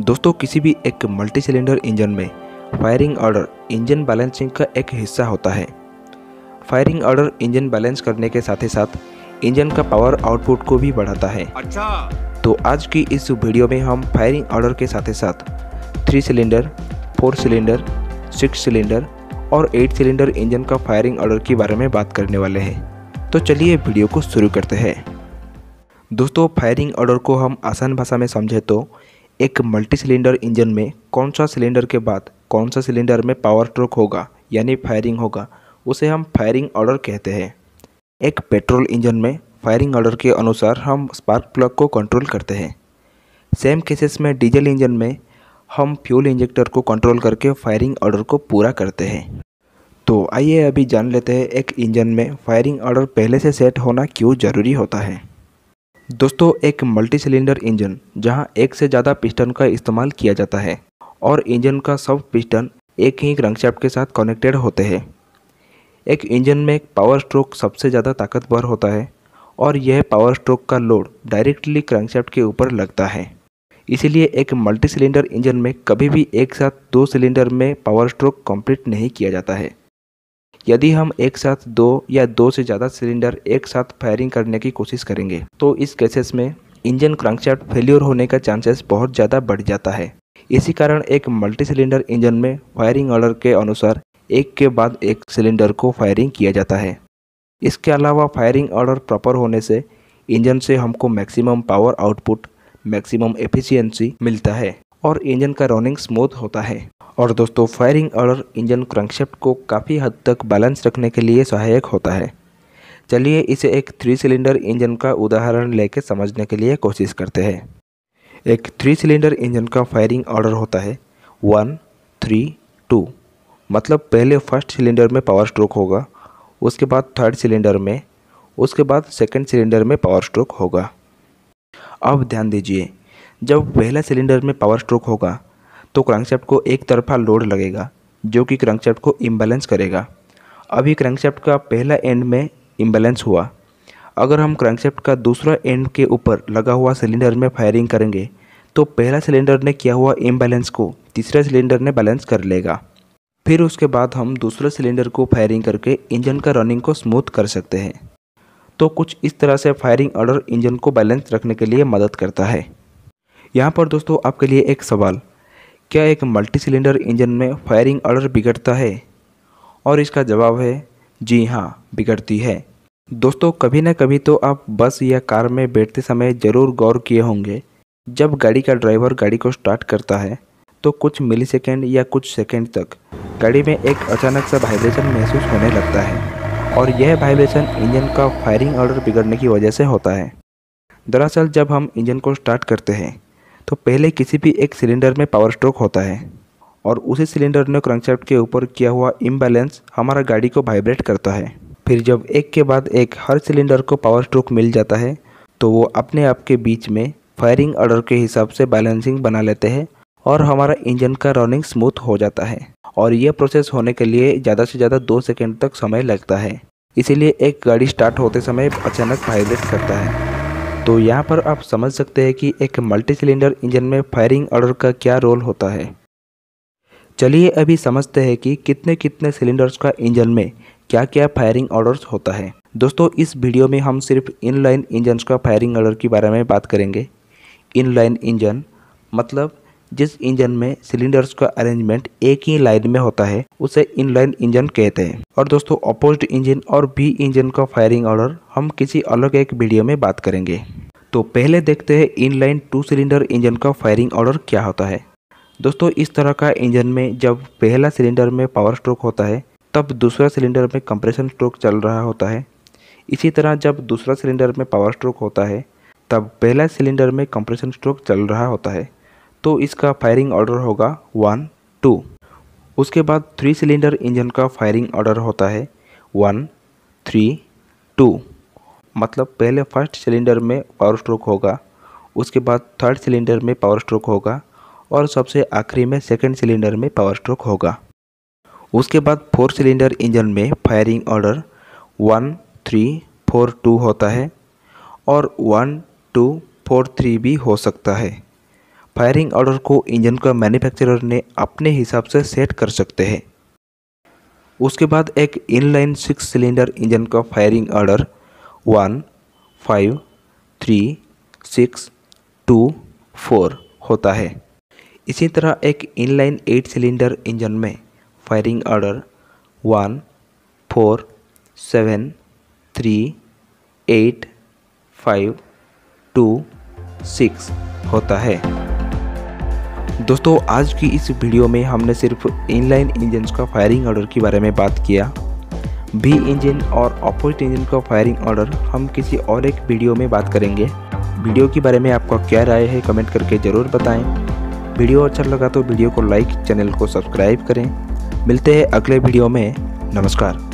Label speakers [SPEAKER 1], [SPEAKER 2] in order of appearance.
[SPEAKER 1] दोस्तों किसी भी एक मल्टी सिलेंडर इंजन में फायरिंग ऑर्डर इंजन बैलेंसिंग का एक हिस्सा होता है फायरिंग ऑर्डर इंजन बैलेंस करने के साथ ही साथ इंजन का पावर आउटपुट को भी बढ़ाता है अच्छा तो आज की इस वीडियो में हम फायरिंग ऑर्डर के साथ साथ three cylinder four cylinder six cylinder और एट सिलेंडर इंजन का फायरिंग ऑर्डर के बारे में बात करने वाले हैं तो चलिए वीडियो को शुरू करते हैं दोस्तों फायरिंग ऑर्डर को हम आसान भाषा में समझें तो एक मल्टी सिलेंडर इंजन में कौन सा सिलेंडर के बाद कौन सा सिलेंडर में पावर स्ट्रोक होगा यानी फायरिंग होगा उसे हम फायरिंग ऑर्डर कहते हैं एक पेट्रोल इंजन में फायरिंग ऑर्डर के अनुसार हम स्पार्क प्लग को कंट्रोल करते हैं सेम केसेस में डीजल इंजन में हम फ्यूल इंजेक्टर को कंट्रोल करके फायरिंग ऑर्डर को पूरा करते हैं तो आइए अभी जान लेते हैं एक इंजन में फायरिंग ऑर्डर पहले से सेट होना क्यों ज़रूरी होता है दोस्तों एक मल्टी सिलेंडर इंजन जहां एक से ज़्यादा पिस्टन का इस्तेमाल किया जाता है और इंजन का सब पिस्टन एक ही रंगशाप के साथ कनेक्टेड होते हैं एक इंजन में एक पावर स्ट्रोक सबसे ज़्यादा ताकतवर होता है और यह पावर स्ट्रोक का लोड डायरेक्टली क्रंकशाफ्ट के ऊपर लगता है इसीलिए एक मल्टी सिलेंडर इंजन में कभी भी एक साथ दो सिलेंडर में पावर स्ट्रोक कंप्लीट नहीं किया जाता है यदि हम एक साथ दो या दो से ज़्यादा सिलेंडर एक साथ फायरिंग करने की कोशिश करेंगे तो इस केसेस में इंजन क्रंकशाफ्ट फेल्योर होने का चांसेस बहुत ज़्यादा बढ़ जाता है इसी कारण एक मल्टी सिलेंडर इंजन में फायरिंग ऑर्डर के अनुसार एक के बाद एक सिलेंडर को फायरिंग किया जाता है इसके अलावा फायरिंग ऑर्डर प्रॉपर होने से इंजन से हमको maximum power output maximum efficiency मिलता है और इंजन का रनिंग स्मूथ होता है और दोस्तों फायरिंग और इंजन क्रंकशेफ्ट को काफ़ी हद तक बैलेंस रखने के लिए सहायक होता है चलिए इसे एक थ्री सिलेंडर इंजन का उदाहरण लेके समझने के लिए कोशिश करते हैं एक थ्री सिलेंडर इंजन का फायरिंग ऑर्डर होता है वन थ्री टू मतलब पहले फर्स्ट सिलेंडर में पावर स्ट्रोक होगा उसके बाद थर्ड सिलेंडर में उसके बाद सेकंड सिलेंडर में पावर स्ट्रोक होगा अब ध्यान दीजिए जब पहला सिलेंडर में पावर स्ट्रोक होगा तो क्रंकशाफ्ट को एक तरफा लोड लगेगा जो कि क्रंकशाफ्ट को इम्बैलेंस करेगा अभी क्रंकशाफ्ट का पहला एंड में इम्बैलेंस हुआ अगर हम क्रंकशाफ्ट का दूसरा एंड के ऊपर लगा हुआ सिलेंडर में फायरिंग करेंगे तो पहला सिलेंडर ने किया हुआ इम्बैलेंस को तीसरा सिलेंडर ने बैलेंस कर लेगा फिर उसके बाद हम दूसरे सिलेंडर को फायरिंग करके इंजन का रनिंग को स्मूथ कर सकते हैं तो कुछ इस तरह से फायरिंग ऑर्डर इंजन को बैलेंस रखने के लिए मदद करता है यहाँ पर दोस्तों आपके लिए एक सवाल क्या एक मल्टी सिलेंडर इंजन में फायरिंग ऑर्डर बिगड़ता है और इसका जवाब है जी हाँ बिगड़ती है दोस्तों कभी ना कभी तो आप बस या कार में बैठते समय ज़रूर गौर किए होंगे जब गाड़ी का ड्राइवर गाड़ी को स्टार्ट करता है तो कुछ मिली सेकेंड या कुछ सेकेंड तक गाड़ी में एक अचानक सा वाइब्रेशन महसूस होने लगता है और यह वाइब्रेशन इंजन का फायरिंग ऑर्डर बिगड़ने की वजह से होता है दरअसल जब हम इंजन को स्टार्ट करते हैं तो पहले किसी भी एक सिलेंडर में पावर स्ट्रोक होता है और उसी सिलेंडर ने क्रंकशाफ्ट के ऊपर किया हुआ इम्बैलेंस हमारा गाड़ी को वाइब्रेट करता है फिर जब एक के बाद एक हर सिलेंडर को पावर स्ट्रोक मिल जाता है तो वो अपने आप के बीच में फायरिंग ऑर्डर के हिसाब से बैलेंसिंग बना लेते हैं और हमारा इंजन का रनिंग स्मूथ हो जाता है और यह प्रोसेस होने के लिए ज़्यादा से ज़्यादा दो सेकेंड तक समय लगता है इसीलिए एक गाड़ी स्टार्ट होते समय अचानक वाइब्रेट करता है तो यहाँ पर आप समझ सकते हैं कि एक मल्टी सिलेंडर इंजन में फायरिंग ऑर्डर का क्या रोल होता है चलिए अभी समझते हैं कि कितने कितने सिलेंडर्स का इंजन में क्या क्या फायरिंग ऑर्डर्स होता है दोस्तों इस वीडियो में हम सिर्फ इनलाइन इंजन का फायरिंग ऑर्डर के बारे में बात करेंगे इनलाइन इंजन मतलब जिस इंजन में सिलेंडर्स का अरेंजमेंट एक ही लाइन में होता है उसे इनलाइन इंजन कहते हैं और दोस्तों अपोज्ड इंजन और बी इंजन का फायरिंग ऑर्डर हम किसी अलग एक वीडियो में बात करेंगे तो पहले देखते हैं इनलाइन टू सिलेंडर इंजन का फायरिंग ऑर्डर क्या होता है दोस्तों इस तरह का इंजन में जब पहला सिलेंडर में पावर स्ट्रोक होता है तब दूसरा सिलेंडर में कंप्रेशन स्ट्रोक चल रहा होता है इसी तरह जब दूसरा सिलेंडर में पावर स्ट्रोक होता है तब पहला सिलेंडर में कंप्रेशन स्ट्रोक चल रहा होता है तो इसका फायरिंग ऑर्डर होगा वन टू उसके बाद थ्री सिलेंडर इंजन का फायरिंग ऑर्डर होता है वन थ्री टू मतलब पहले फर्स्ट सिलेंडर में पावर स्ट्रोक होगा उसके बाद थर्ड सिलेंडर में पावर स्ट्रोक होगा और सबसे आखिरी में सेकेंड सिलेंडर में पावर स्ट्रोक होगा उसके बाद फोर सिलेंडर इंजन में firing order one three four two होता है और वन टू फोर थ्री भी हो सकता है फायरिंग ऑर्डर को इंजन का मैन्युफैक्चरर ने अपने हिसाब से सेट कर सकते हैं उसके बाद एक इनलाइन सिक्स सिलेंडर इंजन का firing order one five three six two four होता है इसी तरह एक इनलाइन एट सिलेंडर इंजन में firing order one four seven three eight five two six होता है दोस्तों आज की इस वीडियो में हमने सिर्फ इनलाइन इंजन का फायरिंग ऑर्डर के बारे में बात किया बी इंजन और ऑपोजिट इंजन का फायरिंग ऑर्डर हम किसी और एक वीडियो में बात करेंगे वीडियो के बारे में आपका क्या राय है कमेंट करके ज़रूर बताएं वीडियो अच्छा लगा तो वीडियो को लाइक चैनल को सब्सक्राइब करें मिलते हैं अगले वीडियो में नमस्कार